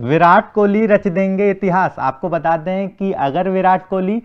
विराट कोहली रच देंगे इतिहास आपको बता दें कि अगर Virat Kohli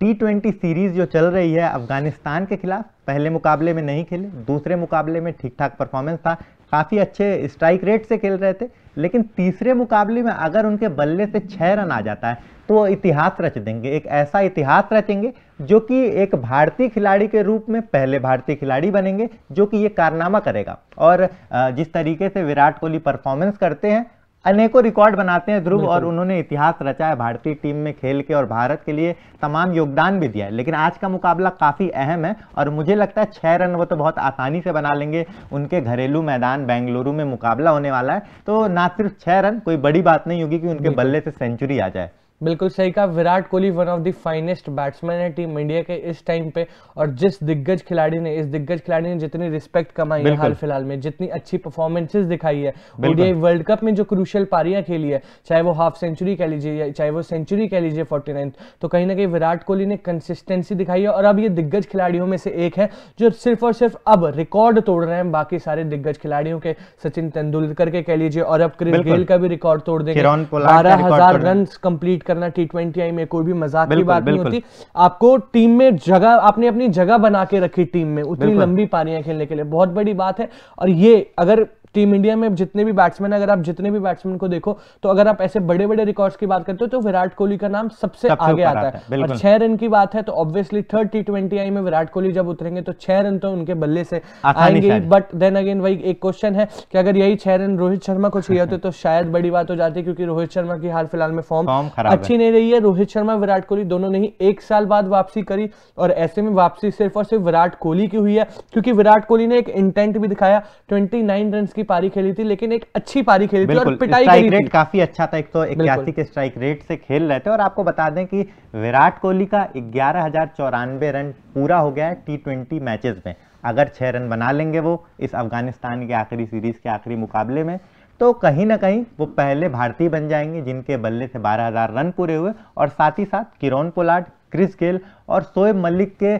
T twenty series जो चल रही है अफगानिस्तान के खिलाफ पहले मुकाबले में नहीं खेले दूसरे मुकाबले में ठीक ठाक परफॉर्मेंस था काफ़ी अच्छे स्ट्राइक रेट से खेल रहे थे लेकिन तीसरे मुकाबले में अगर उनके बल्ले से छः रन आ जाता है तो वो इतिहास रच देंगे एक ऐसा इतिहास रचेंगे जो कि एक भारतीय खिलाड़ी के रूप में पहले भारतीय खिलाड़ी बनेंगे जो कि ये कारनामा करेगा और जिस तरीके से विराट कोहली परफॉर्मेंस करते हैं अनेकों रिकॉर्ड बनाते हैं ध्रुव और उन्होंने इतिहास रचा है भारतीय टीम में खेल के और भारत के लिए तमाम योगदान भी दिया है लेकिन आज का मुकाबला काफ़ी अहम है और मुझे लगता है छः रन वो तो बहुत आसानी से बना लेंगे उनके घरेलू मैदान बेंगलुरु में मुकाबला होने वाला है तो ना सिर्फ छः रन कोई बड़ी बात नहीं होगी कि उनके बल्ले से सेंचुरी आ जाए बिल्कुल सही कहा Virat Kohli one of the finest batsman है टीम इंडिया के इस टाइम पे और जिस दिग्गज खिलाड़ी ने इस दिग्गज खिलाड़ी ने जितनी रिस्पेक्ट कमाई है हाल फिलहाल में जितनी अच्छी परफॉर्मेंसेस दिखाई है ओडीआई वर्ल्ड कप में जो क्रूशियल पारियां खेली है चाहे वो हाफ सेंचुरी कह लीजिए चाहे वो सेंचुरी कह लीजिए फोर्टी तो कहीं ना कहीं विराट कोहली ने कंसिस्टेंसी दिखाई है और अब ये दिग्गज खिलाड़ियों में से एक है जो सिर्फ और सिर्फ अब रिकॉर्ड तोड़ रहे हैं बाकी सारे दिग्गज खिलाड़ियों के सचिन तेंदुलकर के कह लीजिए और अब क्रिस गेल का भी रिकॉर्ड तोड़ देंगे बारह हजार रन कंप्लीट करना टी ट्वेंटी आई में कोई भी मजाक की बात नहीं होती आपको टीम में जगह आपने अपनी जगह बना के रखी टीम में उतनी लंबी पारियां खेलने के लिए बहुत बड़ी बात है और ये अगर टीम इंडिया में जितने भी बैट्समैन अगर आप जितने भी बैट्समैन को देखो तो अगर आप ऐसे बड़े बड़े रिकॉर्ड्स की बात करते हो तो विराट कोहली का नाम सबसे आगे आता है और छह रन की बात है तो obviously third T twenty I में विराट कोहली जब उतरेंगे तो छह रन तो उनके बल्ले से आएंगे बट देन अगेन वही एक क्वेश्चन है कि अगर यही छह रन रोहित शर्मा को चाहिए होते तो शायद बड़ी बात हो जाती क्योंकि रोहित शर्मा की हाल फिलहाल में फॉर्म अच्छी नहीं रही है रोहित शर्मा विराट कोहली दोनों ने ही एक साल बाद वापसी करी और ऐसे में वापसी सिर्फ और सिर्फ विराट कोहली की हुई है क्योंकि विराट कोहली ने एक इंटेंट भी दिखाया ट्वेंटी रन की की पारी खेली थी लेकिन एक अच्छी पारी खेली थी और पिटाई स्ट्राइक रेट काफी अच्छा था एक सौ तो इक्यासी के स्ट्राइक रेट से खेल रहे थे और आपको बता दें कि विराट कोहली का ग्यारह रन पूरा हो गया है टी ट्वेंटी मैचेस में अगर छह रन बना लेंगे वो इस अफगानिस्तान के आखिरी सीरीज के आखिरी मुकाबले में तो कहीं ना कहीं वो पहले भारतीय बन जाएंगे जिनके बल्ले से 12,000 रन पूरे हुए और साथ ही साथ किरण पोलाड क्रिस गेल और शोएब मलिक के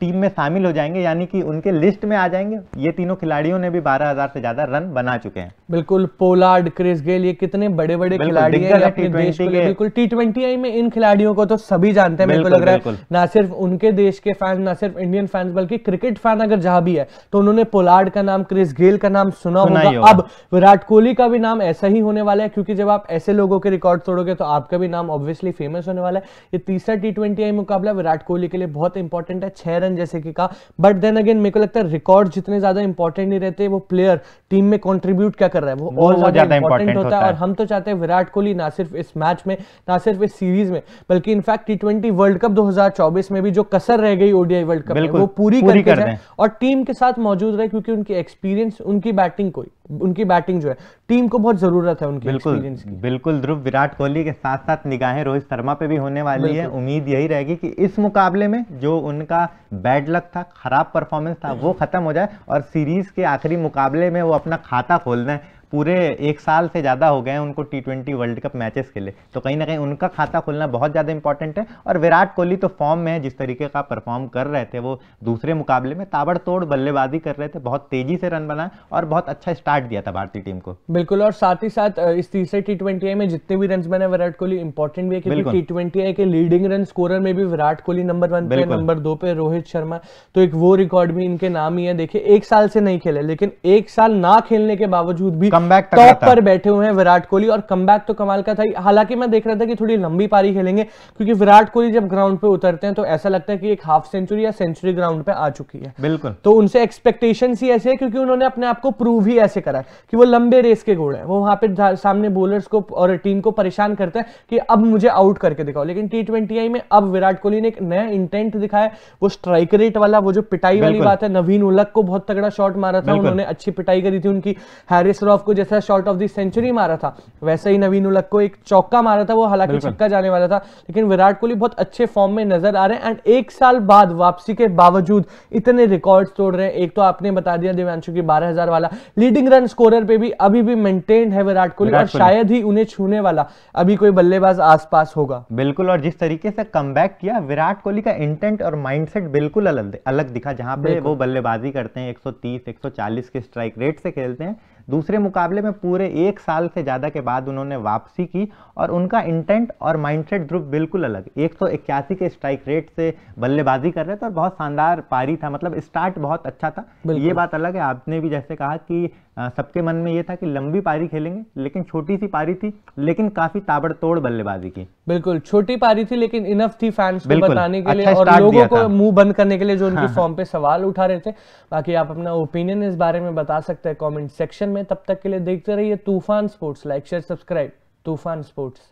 टीम में शामिल हो जाएंगे यानी कि उनके लिस्ट में आ जाएंगे ये तीनों खिलाड़ियों ने भी 12000 से ज्यादा रन बना चुके हैं बिल्कुल पोलार्ड क्रिस गेल ये कितने बड़े बड़े खिलाड़ी हैं अपने देश के लिए बिल्कुल टी ट्वेंटी में इन खिलाड़ियों को तो सभी जानते हैं मेरे को लग रहा है ना सिर्फ उनके देश के फैन ना सिर्फ इंडियन फैंस बल्कि क्रिकेट फैन अगर जहां भी है तो उन्होंने पोलार्ड का नाम क्रिस गेल का नाम सुना होगा अब विराट कोहली का भी नाम ऐसा ही होने वाला है क्योंकि जब आप ऐसे लोगों के रिकॉर्ड तोड़ोगे तो आपका भी नाम ऑब्वियसली फेमस होने वाला है ये तीसरा टी ट्वेंटी मुकाबला विराट कोहली के लिए बहुत इंपॉर्टेंट है छह रन जैसे कि कहा बट देन अगेन मेरे को लगता है रिकॉर्ड जितने ज्यादा इंपॉर्टेंट नहीं रहते वो प्लेयर टीम में कॉन्ट्रीब्यूट क्या कर रहा है वो, और ज्यादा इंपॉर्टेंट होता, है और हम तो चाहते हैं विराट कोहली ना सिर्फ इस मैच में ना सिर्फ इस सीरीज में बल्कि इनफैक्ट टी वर्ल्ड कप 2024 में भी जो कसर रह गई ओडीआई वर्ल्ड कप वो पूरी करके और टीम के साथ मौजूद रहे क्योंकि उनकी एक्सपीरियंस उनकी बैटिंग कोई उनकी बैटिंग जो है टीम को बहुत जरूरत है उनकी बिल्कुल की। बिल्कुल ध्रुव विराट कोहली के साथ साथ निगाहें रोहित शर्मा पे भी होने वाली है उम्मीद यही रहेगी कि इस मुकाबले में जो उनका बैड लक था खराब परफॉर्मेंस था वो खत्म हो जाए और सीरीज के आखिरी मुकाबले में वो अपना खाता खोलना है पूरे एक साल से ज़्यादा हो गए हैं उनको T twenty world cup matches खेले तो कहीं ना कहीं उनका खाता खुलना बहुत ज़्यादा इंपॉर्टेंट है और विराट कोहली तो फॉर्म में है जिस तरीके का परफॉर्म कर रहे थे वो दूसरे मुकाबले में ताबड़तोड़ बल्लेबाजी कर रहे थे बहुत तेज़ी से रन बनाए और बहुत अच्छा स्टार्ट दिया था भारतीय टीम को बिल्कुल और साथ ही साथ इस तीसरे टी ट्वेंटी में जितने भी रन बने विराट कोहली इंपॉर्टेंट भी है क्योंकि टी ट्वेंटी के लीडिंग रन स्कोरर में भी विराट कोहली नंबर वन पे नंबर दो पे रोहित शर्मा तो एक वो रिकॉर्ड भी इनके नाम ही है देखिए एक साल से नहीं खेले लेकिन एक साल ना खेलने के बावजूद भी कमबैक टॉप पर बैठे हुए हैं विराट कोहली और कमबैक तो कमाल का था हालांकि मैं देख रहा था कि थोड़ी लंबी पारी खेलेंगे क्योंकि विराट कोहली जब ग्राउंड पे उतरते हैं तो ऐसा लगता है कि एक हाफ सेंचुरी या सेंचुरी ग्राउंड पे आ चुकी है बिल्कुल तो उनसे एक्सपेक्टेशन ही ऐसे है क्योंकि उन्होंने अपने आप को प्रूव ही ऐसे करा कि वो लंबे रेस के घोड़े हैं वो वहां पर सामने बोलर्स को और टीम को परेशान करते हैं कि अब मुझे आउट करके दिखाओ लेकिन टी ट्वेंटी में अब विराट कोहली ने एक नया इंटेंट दिखाया वो स्ट्राइक रेट वाला वो जो पिटाई वाली बात है नवीन उलक को बहुत तगड़ा शॉट मारा था उन्होंने अच्छी पिटाई करी थी उनकी हैरिस रॉफ को जैसा शॉट ऑफ दी सेंचुरी मारा था वैसे ही नवीन उलक को एक चौका मारा था वो हालांकि छक्का जाने वाला था लेकिन विराट कोहली बहुत अच्छे फॉर्म में नजर आ रहे हैं एंड एक साल बाद वापसी के बावजूद इतने रिकॉर्ड तोड़ रहे हैं एक तो आपने बता दिया दिव्यांशु की बारह वाला लीडिंग रन स्कोरर पे भी अभी भी मेंटेन है विराट कोहली और शायद ही उन्हें छूने वाला अभी कोई बल्लेबाज आसपास होगा बिल्कुल और जिस तरीके से कम किया विराट कोहली का इंटेंट और माइंडसेट बिल्कुल अलग अलग दिखा जहां पे वो बल्लेबाजी करते हैं 130 140 के स्ट्राइक रेट से खेलते हैं दूसरे मुकाबले में पूरे एक साल से ज़्यादा के बाद उन्होंने वापसी की और उनका इंटेंट और माइंडसेट ध्रुव बिल्कुल अलग एक सौ इक्यासी के स्ट्राइक रेट से बल्लेबाजी कर रहे थे और बहुत शानदार पारी था मतलब स्टार्ट बहुत अच्छा था ये बात अलग है आपने भी जैसे कहा कि सबके मन में ये था कि लंबी पारी खेलेंगे लेकिन छोटी सी पारी थी लेकिन काफी ताबड़तोड़ बल्लेबाजी की बिल्कुल छोटी पारी थी लेकिन इनफ थी फैंस को बताने के लिए अच्छा और लोगों को मुंह बंद करने के लिए जो उनकी हाँ, फॉर्म पे सवाल उठा रहे थे बाकी आप अपना ओपिनियन इस बारे में बता सकते हैं कमेंट सेक्शन में तब तक के लिए देखते रहिए Toofan sports like share subscribe Toofan sports